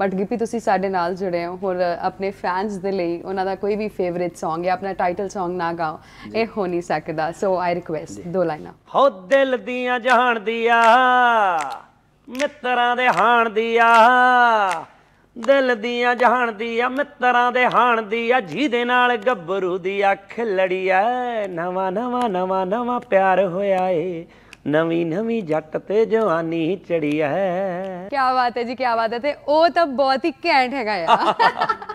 but Gippy ਤੁਸੀਂ ਸਾਡੇ ਨਾਲ ਜੁੜੇ ਹੋ ਹੋਰ ਆਪਣੇ ਫੈਨਸ ਦੇ ਲਈ ਉਹਨਾਂ ਦਾ ਕੋਈ ਵੀ ਫੇਵਰਿਟ Song ਹੈ ਆਪਣਾ ਟਾਈਟਲ Song ਨਾ ਗਾਓ ਇਹ ਹੋ ਨਹੀਂ ਸਕਦਾ ਸੋ ਆਈ ਰਿਕੁਐਸਟ ਦੋ ਲਾਈਨਾਂ ਹੋ ਦਿਲ ਦੀਆਂ ਜਹਾਨ ਦੀਆਂ ਮਿੱਤਰਾਂ ਦੇ ਹਾਣ ਦੀਆਂ ਦਿਲ ਦੀਆਂ ਜਹਾਨ ਦੀਆਂ ਮਿੱਤਰਾਂ ਦੇ ਹਾਣ ਦੀਆਂ ਜਿਹਦੇ ਨਾਲ ਗੱਭਰੂ ਦੀ ਅੱਖ ਲੜੀ ਐ ਨਵਾਂ ਨਵਾਂ ਨਵਾਂ ਨਵਾਂ ਪਿਆਰ ਹੋਇਆ ਏ ਨਵੀਂ ਨਵੀਂ ਜੱਟ ਤੇ ਜਵਾਨੀ ਚੜੀ ਹੈ ਕੀ ਬਾਤ ਹੈ ਜੀ ਕੀ ਬਾਤ ਹੈ ਤੇ ਉਹ ਤਾਂ ਬਹੁਤ ਹੀ ਘੈਂਟ ਹੈਗਾ ਯਾਰ